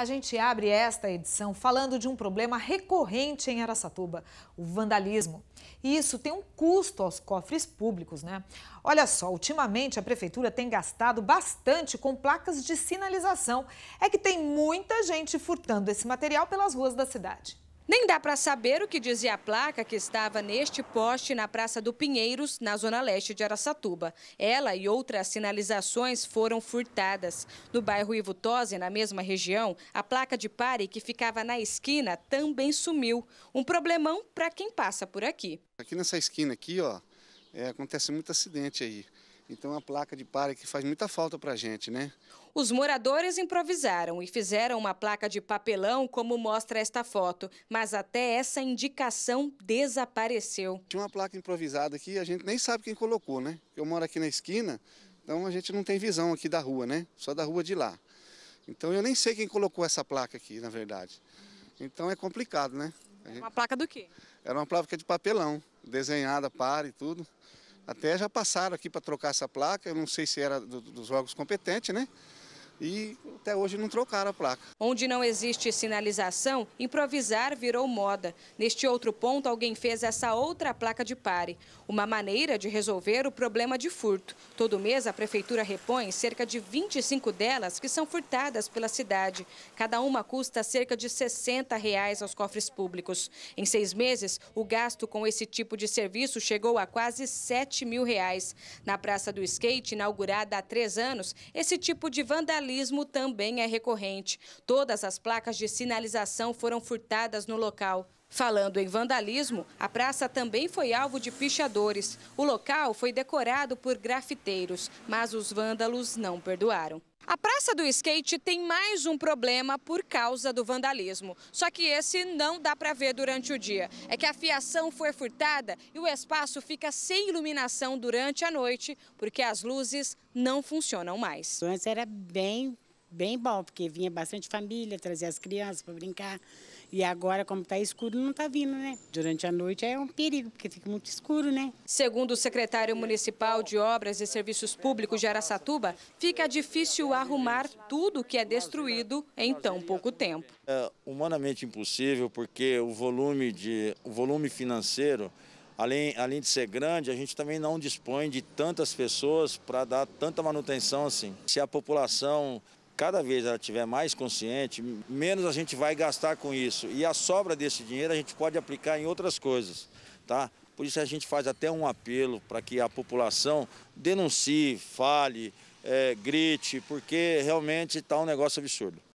A gente abre esta edição falando de um problema recorrente em Araçatuba, o vandalismo. E isso tem um custo aos cofres públicos, né? Olha só, ultimamente a prefeitura tem gastado bastante com placas de sinalização. É que tem muita gente furtando esse material pelas ruas da cidade. Nem dá para saber o que dizia a placa que estava neste poste na Praça do Pinheiros, na zona leste de Araçatuba. Ela e outras sinalizações foram furtadas. No bairro Ivo Tose, na mesma região, a placa de pare que ficava na esquina também sumiu. Um problemão para quem passa por aqui. Aqui nessa esquina aqui, ó, é, acontece muito acidente aí. Então, é uma placa de pare que faz muita falta para a gente, né? Os moradores improvisaram e fizeram uma placa de papelão, como mostra esta foto, mas até essa indicação desapareceu. Tinha uma placa improvisada aqui, a gente nem sabe quem colocou, né? Eu moro aqui na esquina, então a gente não tem visão aqui da rua, né? Só da rua de lá. Então, eu nem sei quem colocou essa placa aqui, na verdade. Então, é complicado, né? Uma placa do quê? Era uma placa de papelão, desenhada, pare e tudo. Até já passaram aqui para trocar essa placa, eu não sei se era do, dos órgãos competentes, né? e até hoje não trocaram a placa. Onde não existe sinalização, improvisar virou moda. Neste outro ponto, alguém fez essa outra placa de pare. Uma maneira de resolver o problema de furto. Todo mês, a prefeitura repõe cerca de 25 delas que são furtadas pela cidade. Cada uma custa cerca de 60 reais aos cofres públicos. Em seis meses, o gasto com esse tipo de serviço chegou a quase 7 mil reais. Na Praça do Skate, inaugurada há três anos, esse tipo de vandalismo vandalismo também é recorrente. Todas as placas de sinalização foram furtadas no local. Falando em vandalismo, a praça também foi alvo de pichadores. O local foi decorado por grafiteiros, mas os vândalos não perdoaram. A Praça do Skate tem mais um problema por causa do vandalismo. Só que esse não dá para ver durante o dia. É que a fiação foi furtada e o espaço fica sem iluminação durante a noite, porque as luzes não funcionam mais. Antes era bem bem bom, porque vinha bastante família, trazer as crianças para brincar. E agora, como está escuro, não está vindo, né? Durante a noite é um perigo, porque fica muito escuro, né? Segundo o secretário municipal de Obras e Serviços Públicos de Aracatuba, fica difícil arrumar tudo que é destruído em tão pouco tempo. É humanamente impossível, porque o volume, de, o volume financeiro além, além de ser grande, a gente também não dispõe de tantas pessoas para dar tanta manutenção assim. Se a população cada vez ela tiver mais consciente, menos a gente vai gastar com isso. E a sobra desse dinheiro a gente pode aplicar em outras coisas, tá? Por isso a gente faz até um apelo para que a população denuncie, fale, é, grite, porque realmente está um negócio absurdo.